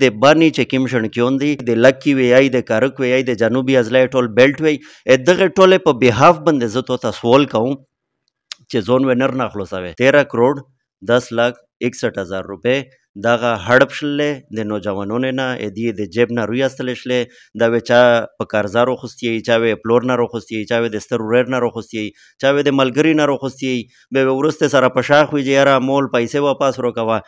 د بانی چې کوم شنکیون دی د لکی وی آی د کارک وی آی د جنوبي اضلاع ټول بیلټ وی دغه ټوله په بهاف باندې زه تو تاسو سوال کوم چې زون وینر نه خلاصوي 13 کروڑ 10 لاکھ 61 هزار روپے دغه هړپ شلې د نوجوانونو نه دې د جیب نه روی استل شلې دا وچا په کارزارو خوستي چا وې پلور نه روخستي چا وې د ستر رور نه روخستي چا وې د ملګری نه روخستي به ورسته سره پشاخ وي یاره مول پیسې واپس روکوا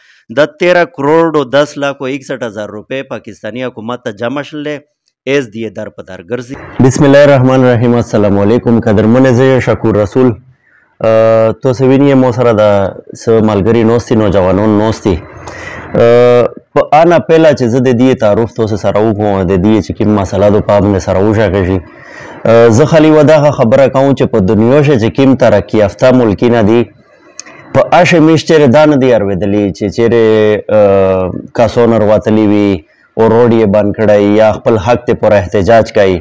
د 13 کروڑ او 10 لاکھ او 61000 روپے پاکستانی حکومت ته جمع شلې ایز دیه در په در ګرځي بسم الله الرحمن الرحیم السلام علیکم قدرمن زه شکور رسول تو سوینی مو سره د سو ملګری نوستي نوجوانون نوستي په انا پهلا چې زه د دې تعارف تاسو سره وکوم د دې چې کوم مسله د پام نه سره وشه کړي زه خلی ودا خبره کوم چې په دنیا شه چې کوم ترقی یافته ملک نه دی په اشه میشتره دان دی ارویدلی چې چیرې کا سونر واتلی وی او روډ یې بند کړی یا خپل حق ته پر احتجاج کوي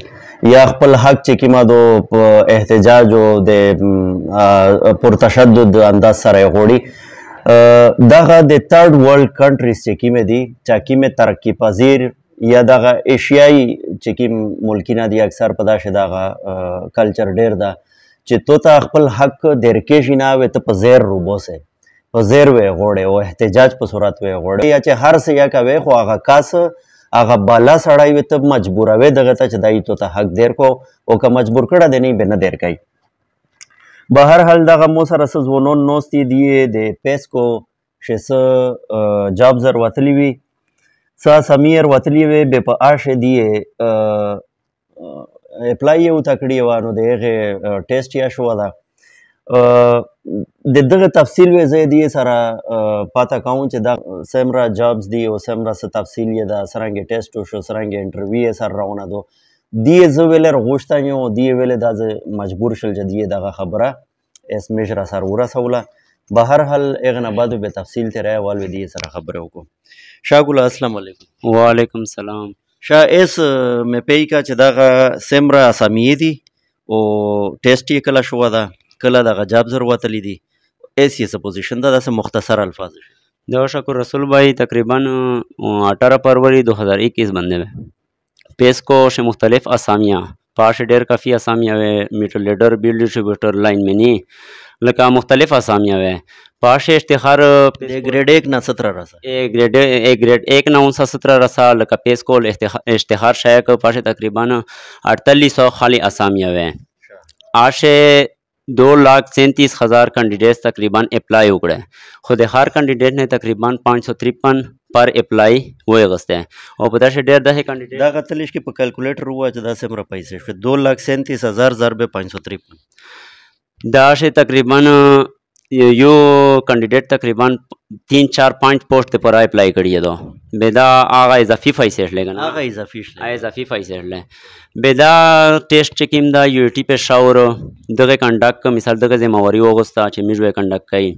یا خپل حق چې کما دو احتجاج او د پر تشدد انداز سره غوړي دغه د تھرد ورلد کنټریز چې کیمه دي چې کیمه ترقی پذیر یا دغه ایشیایي چې کیم ملکینه دي اکثر په داسې دغه کلچر ډیر ده چې تو ته خپل حق د رکیشی نه وي ته په زیر روبو سه په زیر وې غوړې او احتجاج په صورت وې غوړې یا چې هر څه یا کوي خو هغه کاس هغه بالا سړی وي ته مجبوروي دغه ته چې دای ته حق دیر کو او که مجبور کړه دی نه به نه دیر کوي بهرحال دغه مو سره څه ځوانان ناستې دي د پیسکو چې څه جابزر وتلي وي څه سمیر وتلي وي بې په آش دي اپلای یې ورته کړې وه نو د هغې ټیسټ یې شوه ده د دغه تفصیل وی زه دې سره پاته کوم چې دا سمرا جابز دی او سمرا څه تفصیل یې ده څرنګه ټیسټ وشو څرنګه انټرویو یې سره روانه ده دی زه ویلر غوښتنې او دی ویلې دا زه مجبور شل چې دی دغه خبره اس میژ را سره ورسوله به هر حال اغه نه بعد به تفصیل ته راي والو دی سره خبره وکړو شاګل السلام علیکم وعلیکم سلام شا اس مې پی کا چې دغه سمرا سمي دي او ټیسټ یې کله شو دا کله دغه جاب ضرورت لیدي اس یې پوزیشن دا د مختصر الفاظ دا شکر رسول بھائی تقریبا 18 فروری 2021 باندې पेस्को से मुख्तलिफ असामियाँ पाश डेर काफ़ी असामियाँ हुए meter leader bill distributor line में नहीं लगा मुख्तलिफ असामियाँ हुए पाश इश्तहार ग्रेड एक ना सत्रह रसा ए ग्रेड ए ग्रेड एक ना उनसा सत्रह रसा लका पेस्कोल इश्तहार शायक पाश तकरीबन अड़तालीस सौ खाली असामियाँ हुए आशे दो लाख सैंतीस हज़ार कैंडिडेट्स तकरीबन अप्लाई उगड़े खुद हर कैंडिडेट ने तकरीबन पाँच सौ तिरपन پر اپلای وغسته او په داسې ډېر داسې کانډیډیټ دا کتل چې په کیلکولیټر وای چې دا څومره پیسې شو 237000 ضرب 553 دا شي تقریبا یو کانډیډیټ تقریبا 3 4 5 پوسټ ته پر اپلای کړی دا بدا هغه اضافي پیسې لګا هغه اضافي شله اضافي پیسې لګا بدا ټیسټ چکیم دا یو ټی په شاور دغه کنډک مثال دغه ذمہ واری وغوستا چې موږ وې کنډک کوي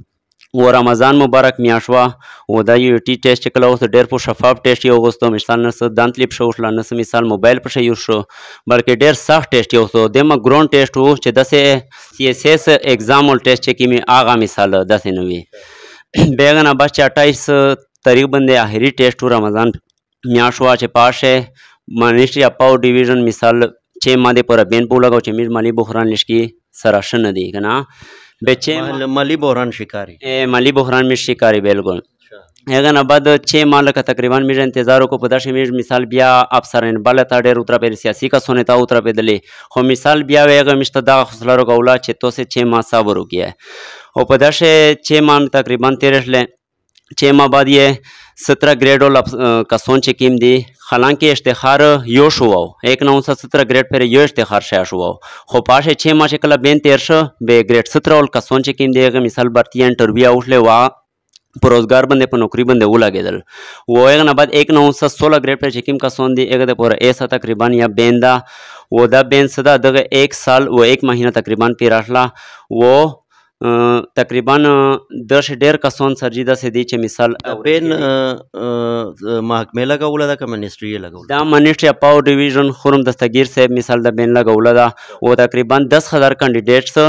و رمضان مبارک میاشت وه و دا یو ټي ټیسټ چې کله اوس ډېر په شفاف ټیسټ یې اوغوستو مثال نه څه دانت لیپ شو شله نه څه مثال موبایل په شی یوز شو بلکې ډېر سخت ټیسټ یې اوسو دمه ګرون ټیسټ و چې داسې سی ایس ایس ایگزام ول ټیسټ چې کیمه آغا مثال داسې نه وي بیگنا بس 28 تاریخ باندې آخري ټیسټ و رمضان میاشت وه چې پاشه منیسټری اپ او ډیویژن مثال چې ما دې پر بین پولاګو چې میر مالی بحران لشکي سره شنه دی کنه به مالی بحران شکاری مالی بحران می شکاری بالکل هغه نه بعد چې ما لکه تقریبا میږ انتظار وکړو په داسې میږ مثال بیا افسرین بله تا ډېر اوتره پېدل سیاسي کسونې ته اوتره پېدلې خو مثال بیا وی هغه میشته دغه حوصله رکوله چې توسې چې ما صبر وکړې او په داسې چې ما تقریبا تېرې شلې چې ما بعد یې سترہ گریڈ اور کسون چکیم دی हालांकि इश्तहार योश हुआ हो एक नौ सौ सत्रह ग्रेड पर यो इश्तहार शायश हुआ हो खो पाशे छः माह कला बेन तेरश बे ग्रेड सत्रह और कसोन चे किम देगा मिसाल भर्ती इंटरव्यू उठले वहाँ रोजगार बंदे पर नौकरी बंदे वो लागेदल वो एक ना बाद एक नौ सौ सोलह ग्रेड पर चेकिम का सोन दी एक पूरा ऐसा तकरीबन या बेंदा वो दा बेंसदा दग एक साल वो एक महीना तकरीबन पिराला वो تقریبا 10 ډیر کسان سرجی د سدي چې مثال اورین محکمه لګول دا کمنستری لګول دا منیسټری پاو ډیویژن خورم دستګیر صاحب مثال د بین لګول دا او تقریبا 10000 کینډیډیټس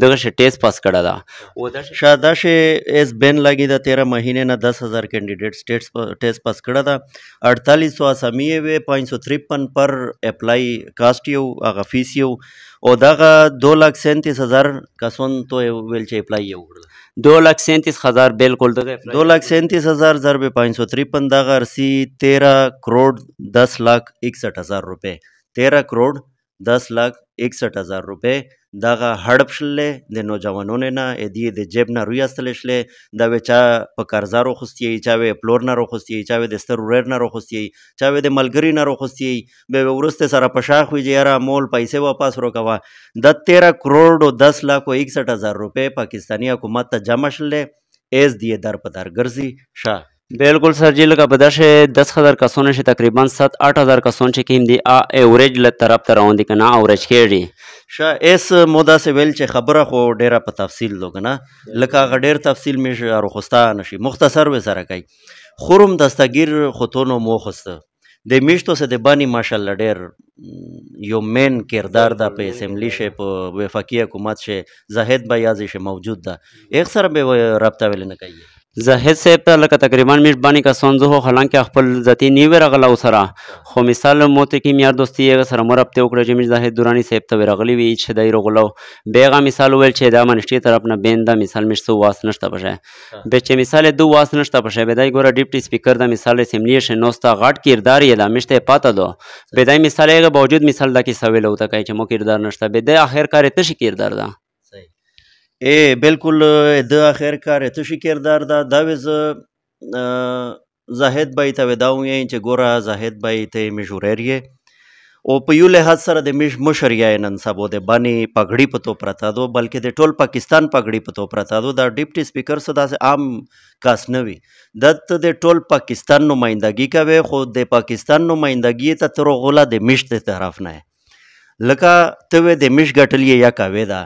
دغه شی ټیسټ پاس کړه دا او دا شاده شی اس بین لګی دا 13 مہینے نه 10000 کینډیډیټ سټیټس ټیسټ پاس کړه دا 4800 اسامی وی 553 پر اپلای کاست یو هغه فیس یو او دغه 237000 کسون ته ویل چې اپلای یو دو لاکھ سینتیس ہزار بالکل دو لاکھ سینتیس ہزار ضرب پانچ سو ترپن داغا ارسی تیرہ کروڑ دس لاکھ اکسٹھ ہزار روپے تیرہ کروڑ دس لاکھ એકસઠ હજાર રૂપિયે ದಾಗ ಹಡಪ್ಶಲೆ ದೇನೋ ಜವಾನೋನೇನ ಎದಿ ದೆ ಜೇಬ್ನ ರುಯಾಸ್ತಲೆಶ್ಲೆ ದಾವೆ ಚಾ ಪ ಕರ್ಜಾರೋ ಖುಸ್ತಿಯೈ ಚಾವೆ ಪ್ಲೋರ್ನಾರೋ ಖುಸ್ತಿಯೈ ಚಾವೆ ದೆ ಸ್ತರ್ ಉರೇರ್ನಾರೋ ಖುಸ್ತಿಯೈ ಚಾವೆ ದೆ ಮಲ್ಗರಿನಾರೋ ಖುಸ್ತಿಯೈ ಬೇವೆ ಉರುಸ್ತೆ ಸಾರ ಪಶಾಖ ಹುಯಿ ಯಾರ ಮೋಲ್ ಪೈಸೆ ವಾಪಸ್ ರೋಕವಾ ದ ತೇರ ಕರೋಡ್ ದಸ್ ಲಾಖ ಇಕಸಠ ಹಜಾರ್ ರೂಪೆ ಪಾಕಿಸ್ತಾನಿ हुकूमत जमाशले एस दिए दर पदार गर्जी शाह बिल्कुल सर जी लगा बदा से दस हज़ार कसों से तकरीबन सात आठ हज़ार कसों से कि हिंदी आ एवरेज ल तरफ ته روان دي کنه اوریج کېږي شا اس مودا سه ویل چې خبره خو ډیره په تفصیل لو کنه لکه غ ډیر تفصیل می روخستا نشي مختصر و سره کوي خرم دستګیر خطونو مو خوسته د میشتو سه د بانی ماشالله ډیر یو مین کردار دا په اسمبلی شه په وفاقي حکومت شه زاهد بیازي شه موجود ده اخ سره به رابطه ویل نه کوي زاهد صاحب ته لکه تقریبا میټ باندې کا سونځو هو حالانکه خپل ذاتی نیو رغله وسره خو مثال موته کې میار دوستي یې سره مور اپته وکړه چې میټ زاهد دورانی صاحب ته ورغلی وی چې دای رغلو بیغه مثال ول چې دا منشتي طرف نه بیندا مثال میټ سو واس نشته پشه به چې مثال دو واس نشته پشه به دای ګوره ډیپټي سپیکر دا مثال سیملیشن نوستا غاټ کردار یې د میشته پاته دو به دای مثال یې باوجود مثال دا کې سویل وته کوي چې مو کردار نشته به د اخر کار تش کردار ده E, बिल्कुल एदा आख़िरकार एतशी किरदार da dawiza زاهد بای ته ودا وې چې ګوره زاهد بای ته مشورېریه او په یو لحاظ سره د مش مشر یا نن سبو د باندې پګړی پتو پرتا دو بلکې د ټول پاکستان پګړی پتو پرتا دو دا ډیپټي سپیکر صدا سے عام کاس نه وی د د ټول پاکستان نمائندګي کوي خو د پاکستان نمائندګي ته تر غولا د مش ته طرف نه لکه ته د مش غټلې یا کاوي دا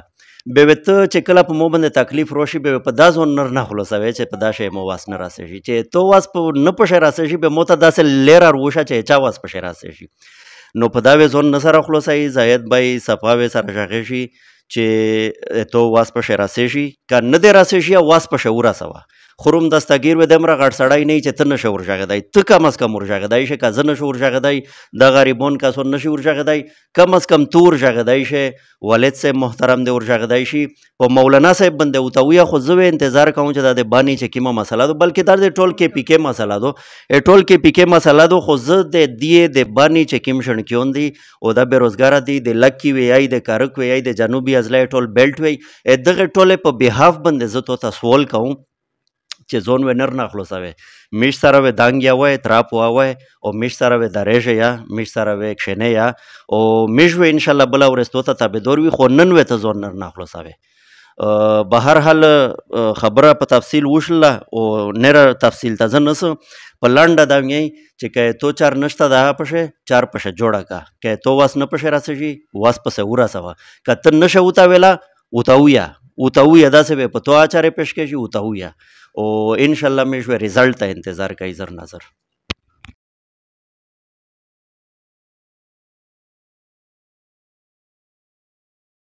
به ته چې کله په مو باندې تکلیف روشي به په داس ونر نه خلاصوي چې په داسې مو واس نه راسېږي چې تو واس په نه پښه راسېږي به مو ته داسې لیر وروشه چې چا واس پښه راسېږي نو په دا وې ځون نه سره خلاصوي زاید بای صفاوي سره ژغېږي چې تو واس پښه راسېږي که نه دې راسېږي واس پښه ورا سوا خروم دستګیر و دمره غټ سړی نه چې تنه شور ژغدای ته کم از کم ور ژغدای شه کزن شور ژغدای د غریبون کسو نشور ژغدای کم از کم تور ژغدای شه والد صاحب محترم دی ور ژغدای شي او مولانا صاحب بنده او ته وی خو زو انتظار کوم چې د بانی چې کیمه مسله ده بلکې در د ټول کې پی کې مسله ده ټول کې پی کې مسله ده خو زه د دی د بانی چې کیم شن کیون دی او دا بیروزګار دی د لکی وی آی د کارک وی آی د جنوبي ازلای ټول بیلټ وی دغه ټوله په بیهاف باندې زه تو تاسو ول کوم چې ځون و نر نه خلاصوي میش سره و دنګ یا وای تراپ وا وای او میش سره و درېژه یا میش سره و کښنه یا او میش و ان شاء الله بل ورستو ته تابعدور وي خو نن و ته ځون نر نه خلاصوي به هر حال خبره په تفصیل وشله او نره تفصیل ته ځنس په لنډه دا وی چې که تو چار نشته دا پشه چار پشه جوړه کا که تو واس نه پشه راسږي واس پسه ورا سوا کته نشه وتا ویلا وتاویا وتاویا دا څه په تو اچاره پېش کې شي وتاویا او ان شاء الله مې شو رزلټ ته انتظار کوي زر نظر